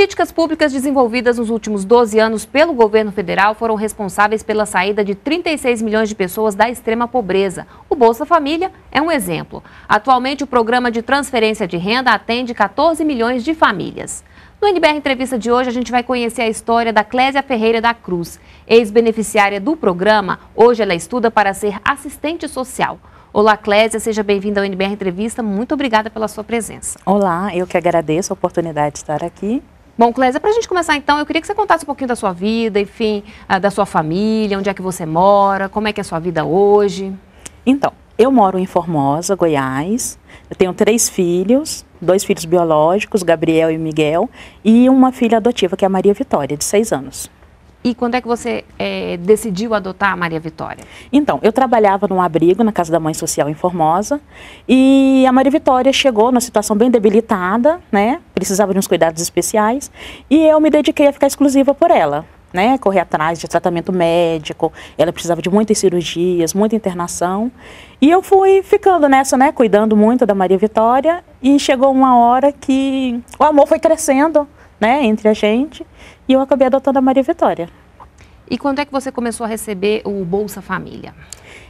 Políticas públicas desenvolvidas nos últimos 12 anos pelo governo federal foram responsáveis pela saída de 36 milhões de pessoas da extrema pobreza. O Bolsa Família é um exemplo. Atualmente, o programa de transferência de renda atende 14 milhões de famílias. No NBR Entrevista de hoje, a gente vai conhecer a história da Clésia Ferreira da Cruz, ex-beneficiária do programa. Hoje ela estuda para ser assistente social. Olá, Clésia, seja bem-vinda ao NBR Entrevista. Muito obrigada pela sua presença. Olá, eu que agradeço a oportunidade de estar aqui. Bom, Clésia, para a gente começar então, eu queria que você contasse um pouquinho da sua vida, enfim, ah, da sua família, onde é que você mora, como é que é a sua vida hoje. Então, eu moro em Formosa, Goiás. Eu tenho três filhos, dois filhos biológicos, Gabriel e Miguel, e uma filha adotiva, que é a Maria Vitória, de seis anos. E quando é que você é, decidiu adotar a Maria Vitória? Então, eu trabalhava num abrigo na Casa da Mãe Social em Formosa e a Maria Vitória chegou numa situação bem debilitada, né? Precisava de uns cuidados especiais e eu me dediquei a ficar exclusiva por ela. Né, correr atrás de tratamento médico, ela precisava de muitas cirurgias, muita internação. E eu fui ficando nessa, né, cuidando muito da Maria Vitória. E chegou uma hora que o amor foi crescendo, né, entre a gente, e eu acabei adotando a Maria Vitória. E quando é que você começou a receber o Bolsa Família?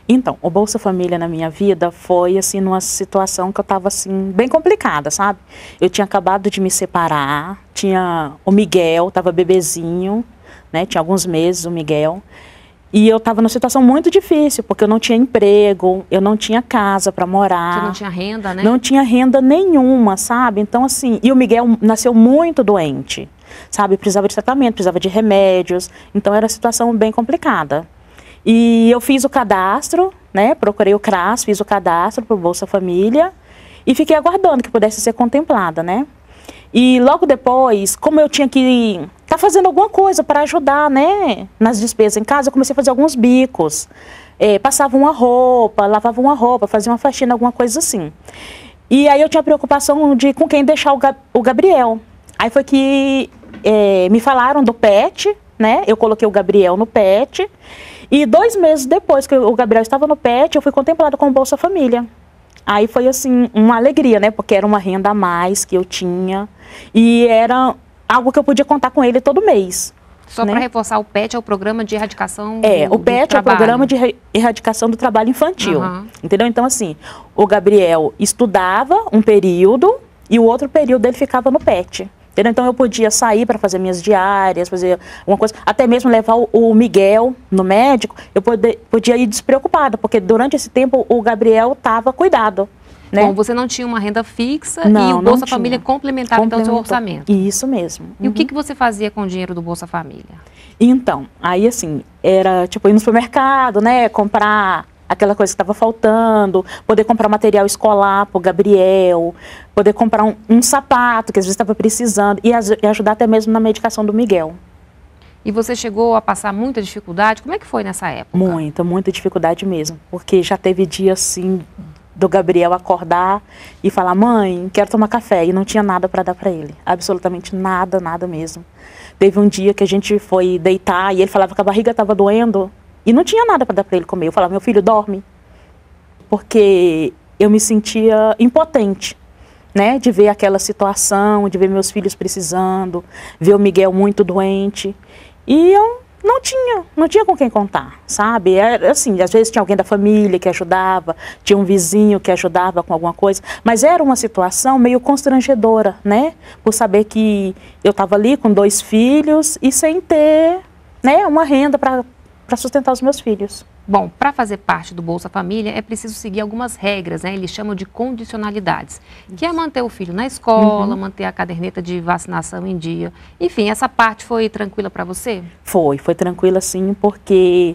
Então, o Bolsa Família na minha vida foi assim numa situação que eu estava assim bem complicada, sabe? Eu tinha acabado de me separar, tinha o Miguel, estava bebezinho, né? Tinha alguns meses o Miguel. E eu estava numa situação muito difícil, porque eu não tinha emprego, eu não tinha casa para morar. Você não tinha renda, né? Não tinha renda nenhuma, sabe? Então, assim, e o Miguel nasceu muito doente, sabe? Precisava de tratamento, precisava de remédios. Então, era uma situação bem complicada. E eu fiz o cadastro, né? Procurei o CRAS, fiz o cadastro para Bolsa Família e fiquei aguardando que pudesse ser contemplada, né? E logo depois, como eu tinha que tá fazendo alguma coisa para ajudar, né? Nas despesas em casa, eu comecei a fazer alguns bicos. É, passava uma roupa, lavava uma roupa, fazia uma faxina, alguma coisa assim. E aí eu tinha preocupação de com quem deixar o, Gab o Gabriel. Aí foi que é, me falaram do pet, né? Eu coloquei o Gabriel no pet. E dois meses depois que o Gabriel estava no pet, eu fui contemplada com o Bolsa Família. Aí foi assim, uma alegria, né? Porque era uma renda a mais que eu tinha. E era algo que eu podia contar com ele todo mês. Só né? para reforçar, o PET é o programa de erradicação É, do, o PET é o programa de erradicação do trabalho infantil. Uhum. Entendeu? Então, assim, o Gabriel estudava um período e o outro período ele ficava no PET. Entendeu? Então eu podia sair para fazer minhas diárias, fazer alguma coisa, até mesmo levar o, o Miguel no médico, eu poder, podia ir despreocupada, porque durante esse tempo o Gabriel estava cuidado. Né? Bom, você não tinha uma renda fixa não, e o Bolsa Família complementava então o seu orçamento. Isso mesmo. Uhum. E o que, uhum. que você fazia com o dinheiro do Bolsa Família? Então, aí assim, era tipo ir no supermercado, né? Comprar aquela coisa que estava faltando, poder comprar material escolar para o Gabriel, poder comprar um, um, sapato que às vezes estava precisando e, e ajudar até mesmo na medicação do Miguel. E você chegou a passar muita dificuldade? Como é que foi nessa época? Muita, muita dificuldade mesmo. Porque já teve dia assim do Gabriel acordar e falar: "Mãe, quero tomar café", e não tinha nada para dar para ele. Absolutamente nada, nada mesmo. Teve um dia que a gente foi deitar e ele falava que a barriga estava doendo e não tinha nada para dar para ele comer. Eu falava: "Meu filho, dorme". Porque eu me sentia impotente. Né, de ver aquela situação, de ver meus filhos precisando, ver o Miguel muito doente. E eu não tinha, não tinha com quem contar, sabe? Era é, é assim, às vezes tinha alguém da família que ajudava, tinha um vizinho que ajudava com alguma coisa, mas era uma situação meio constrangedora, né? Por saber que eu estava ali com dois filhos e sem ter, né, uma renda para sustentar os meus filhos. Bom, para fazer parte do Bolsa Família é preciso seguir algumas regras, né? Eles chamam de condicionalidades, que é manter o filho na escola, uhum. manter a caderneta de vacinação em dia. Enfim, essa parte foi tranquila para você? Foi, foi tranquila sim, porque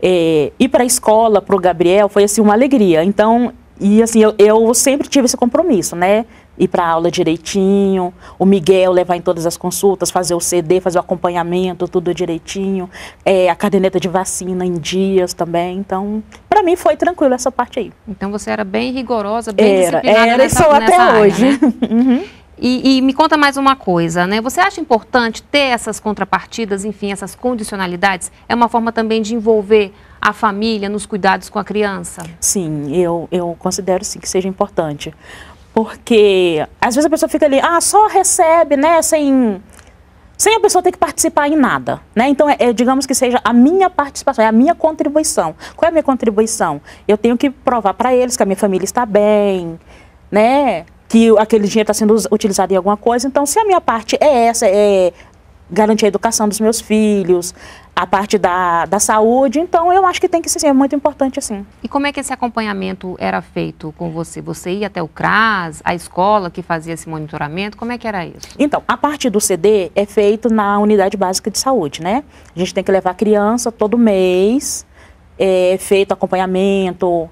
é, ir para a escola para o Gabriel foi assim uma alegria. Então, e assim, eu, eu sempre tive esse compromisso, né? ir para a aula direitinho, o Miguel levar em todas as consultas, fazer o CD, fazer o acompanhamento, tudo direitinho, é, a caderneta de vacina em dias também. Então, para mim foi tranquilo essa parte aí. Então você era bem rigorosa, bem era, disciplinada era, nessa, e até área, hoje. Né? uhum. E, e, me conta mais uma coisa, né? Você acha importante ter essas contrapartidas, enfim, essas condicionalidades? É uma forma também de envolver a família nos cuidados com a criança? Sim, eu, eu considero sim que seja importante. Porque às vezes a pessoa fica ali, ah, só recebe, né, sem, sem a pessoa ter que participar em nada, né? Então, é, é, digamos que seja a minha participação, é a minha contribuição. Qual é a minha contribuição? Eu tenho que provar para eles que a minha família está bem, né? Que aquele dinheiro está sendo utilizado em alguma coisa. Então, se a minha parte é essa, é garantir a educação dos meus filhos, a parte da, da saúde. Então, eu acho que tem que ser é muito importante assim. E como é que esse acompanhamento era feito com você? Você ia até o CRAS, a escola que fazia esse monitoramento? Como é que era isso? Então, a parte do CD é feito na unidade básica de saúde, né? A gente tem que levar a criança todo mês, é feito acompanhamento,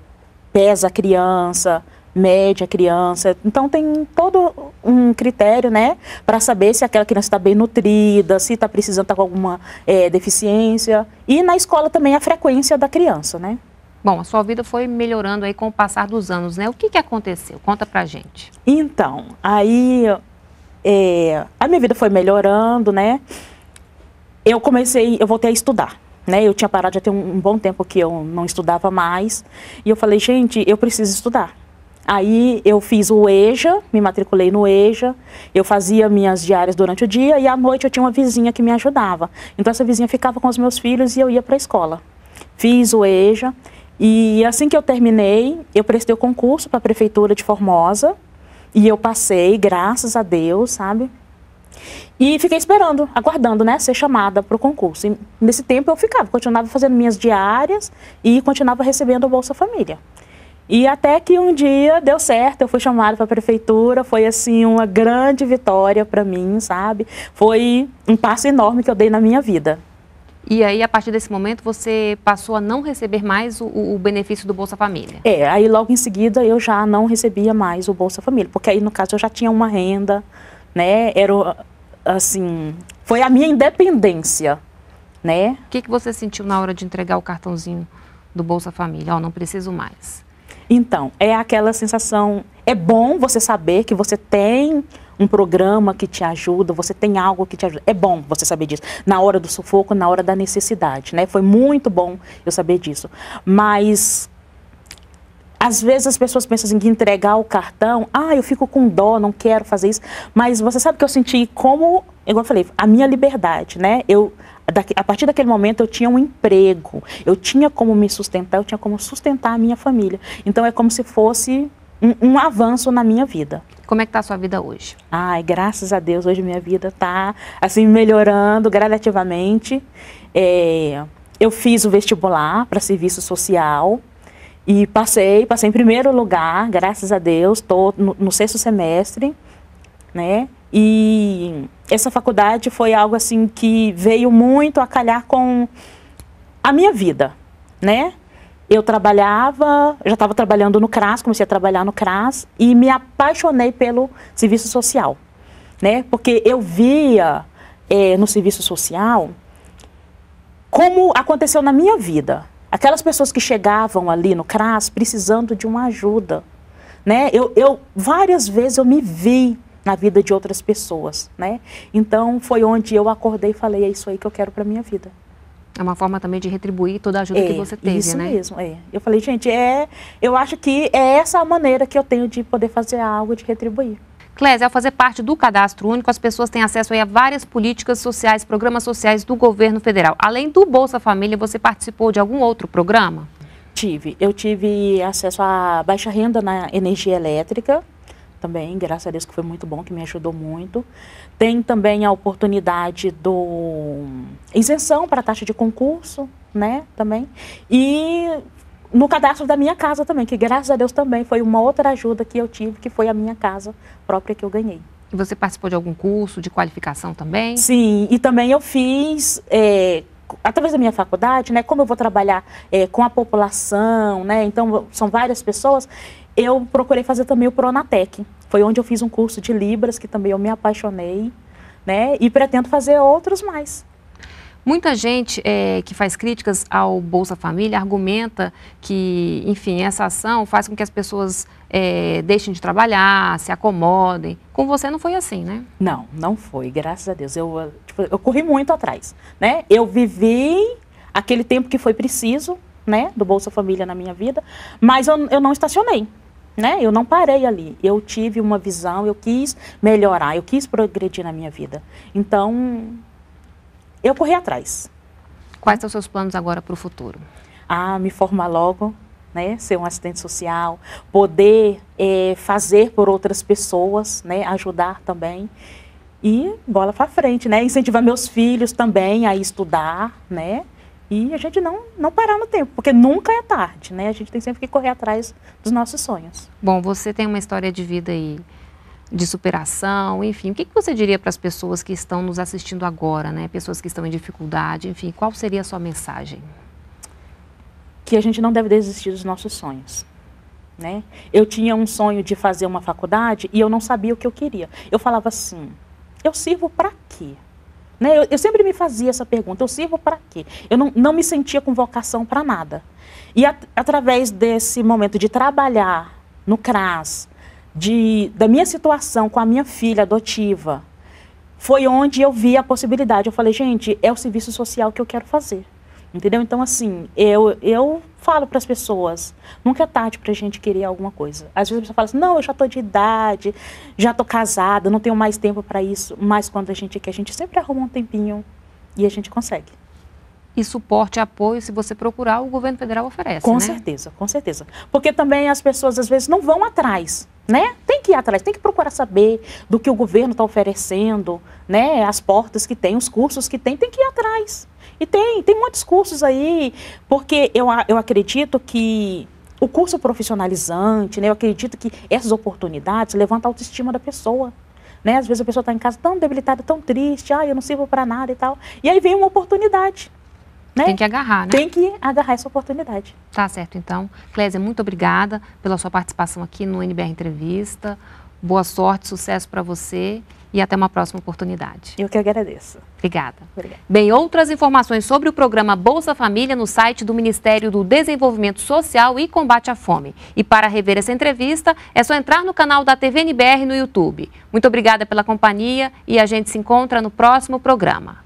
pesa a criança, média, criança. Então tem todo um critério, né, para saber se aquela criança está bem nutrida, se está precisando estar tá com alguma é, deficiência. E na escola também a frequência da criança, né? Bom, a sua vida foi melhorando aí com o passar dos anos, né? O que, que aconteceu? Conta pra gente. Então, aí é, a minha vida foi melhorando, né? Eu comecei, eu voltei a estudar, né? Eu tinha parado já tem um, um bom tempo que eu não estudava mais. E eu falei, gente, eu preciso estudar. Aí eu fiz o EJA, me matriculei no EJA, eu fazia minhas diárias durante o dia e à noite eu tinha uma vizinha que me ajudava. Então essa vizinha ficava com os meus filhos e eu ia para a escola. Fiz o EJA e assim que eu terminei, eu prestei o concurso para a prefeitura de Formosa e eu passei, graças a Deus, sabe? E fiquei esperando, aguardando, né, ser chamada para o concurso. E nesse tempo eu ficava, continuava fazendo minhas diárias e continuava recebendo a Bolsa Família. E até que um dia deu certo, eu fui chamada para a prefeitura, foi assim uma grande vitória para mim, sabe? Foi um passo enorme que eu dei na minha vida. E aí, a partir desse momento, você passou a não receber mais o, o, benefício do Bolsa Família? É, aí logo em seguida eu já não recebia mais o Bolsa Família, porque aí, no caso, eu já tinha uma renda, né? Era, assim, foi a minha independência, né? O que, que você sentiu na hora de entregar o cartãozinho do Bolsa Família? Ó, oh, não preciso mais. Então, é aquela sensação. É bom você saber que você tem um programa que te ajuda, você tem algo que te ajuda. É bom você saber disso. Na hora do sufoco, na hora da necessidade, né? Foi muito bom eu saber disso. Mas às vezes as pessoas pensam assim, que entregar o cartão, ah, eu fico com dó, não quero fazer isso. Mas você sabe que eu senti como, igual eu falei, a minha liberdade, né? Eu, a partir daquele momento eu tinha um emprego, eu tinha como me sustentar, eu tinha como sustentar a minha família. Então é como se fosse um, um avanço na minha vida. Como é que está a sua vida hoje? Ai, graças a Deus, hoje minha vida está assim, melhorando gradativamente. É, eu fiz o vestibular para serviço social, e passei, passei em primeiro lugar, graças a Deus, estou no, no, sexto semestre, né? E essa faculdade foi algo assim que veio muito a calhar com a minha vida, né? Eu trabalhava, já estava trabalhando no CRAS, comecei a trabalhar no CRAS e me apaixonei pelo serviço social, né? Porque eu via é, no serviço social como aconteceu na minha vida, Aquelas pessoas que chegavam ali no CRAS precisando de uma ajuda. Né? Eu, eu várias vezes eu me vi na vida de outras pessoas, né? Então foi onde eu acordei e falei é isso aí que eu quero para minha vida. É uma forma também de retribuir toda a ajuda é, que você teve, isso né? Isso mesmo, é. Eu falei, gente, é, eu acho que é essa a maneira que eu tenho de poder fazer algo de retribuir. Clésia, ao fazer parte do cadastro único, as pessoas têm acesso a várias políticas sociais, programas sociais do governo federal. Além do Bolsa Família, você participou de algum outro programa? Tive. Eu tive acesso à baixa renda na energia elétrica também, graças a Deus que foi muito bom, que me ajudou muito. Tem também a oportunidade do hum, isenção para taxa de concurso, né, também. E no cadastro da minha casa também, que graças a Deus também foi uma outra ajuda que eu tive, que foi a minha casa própria que eu ganhei. E você participou de algum curso de qualificação também? Sim, e também eu fiz. É, através da minha faculdade, né, como eu vou trabalhar é, com a população, né, então são várias pessoas, eu procurei fazer também o Pronatec. Foi onde eu fiz um curso de Libras, que também eu me apaixonei, né, e pretendo fazer outros mais. Muita gente é, que faz críticas ao Bolsa Família argumenta que, enfim, essa ação faz com que as pessoas é, deixem de trabalhar, se acomodem. Com você não foi assim, né? Não, não foi, graças a Deus. Eu, ah, tipo, eu corri muito atrás, né? Eu vivi aquele tempo que foi preciso, né, do Bolsa Família na minha vida, mas eu, eu não estacionei né? Eu não parei ali. Eu tive uma visão, eu quis melhorar, eu quis progredir na minha vida. Então, eu corri atrás. Quais são os seus planos agora para o futuro? Ah, me formar logo, né? Ser um assistente social, poder é, fazer por outras pessoas, né? Ajudar também. E bola para frente, né? Incentivar meus filhos também a estudar, né? E a gente não, não parar no tempo, porque nunca é tarde, né? A gente tem sempre que correr atrás dos nossos sonhos. Bom, você tem uma história de vida aí de superação, enfim, o que, que você diria para as pessoas que estão nos assistindo agora, né? Pessoas que estão em dificuldade, enfim, qual seria a sua mensagem? Que a gente não deve desistir dos nossos sonhos. Né? Eu tinha um sonho de fazer uma faculdade e eu não sabia o que eu queria. Eu falava assim: eu sirvo para quê? Né? Eu, eu, sempre me fazia essa pergunta: eu sirvo para quê? Eu não, não me sentia com vocação para nada. E at através desse momento de trabalhar no CRAS, de, da minha situação com a minha filha adotiva, foi onde eu vi a possibilidade. Eu falei, gente, é o serviço social que eu quero fazer. Entendeu? Então, assim, eu, eu falo para as pessoas, nunca é tarde para a gente querer alguma coisa. Às vezes a pessoa fala assim, não, eu já estou de idade, já estou casada, não tenho mais tempo para isso. Mas quando a gente quer, a gente sempre arruma um tempinho e a gente consegue. E suporte apoio, se você procurar, o governo federal oferece, Com né? certeza, com certeza. Porque também as pessoas, às vezes, não vão atrás né? Tem que ir atrás, tem que procurar saber do que o governo está oferecendo, né? As portas que tem, os cursos que tem, tem que ir atrás. E tem, tem muitos cursos aí, porque eu, eu acredito que o curso profissionalizante, né? Eu acredito que essas oportunidades levantam a autoestima da pessoa. Né? Às vezes a pessoa está em casa tão debilitada, tão triste, ah, eu não sirvo para nada e tal. E aí vem uma oportunidade né? Tem que agarrar, né? Tem que agarrar essa oportunidade. Tá certo, então. Clésia, muito obrigada pela sua participação aqui no NBR Entrevista. Boa sorte, sucesso para você e até uma próxima oportunidade. Eu que agradeço. Obrigada. Obrigada. Bem, outras informações sobre o programa Bolsa Família no site do Ministério do Desenvolvimento Social e Combate à Fome. E para rever essa entrevista, é só entrar no canal da TV NBR no YouTube. Muito obrigada pela companhia e a gente se encontra no próximo programa.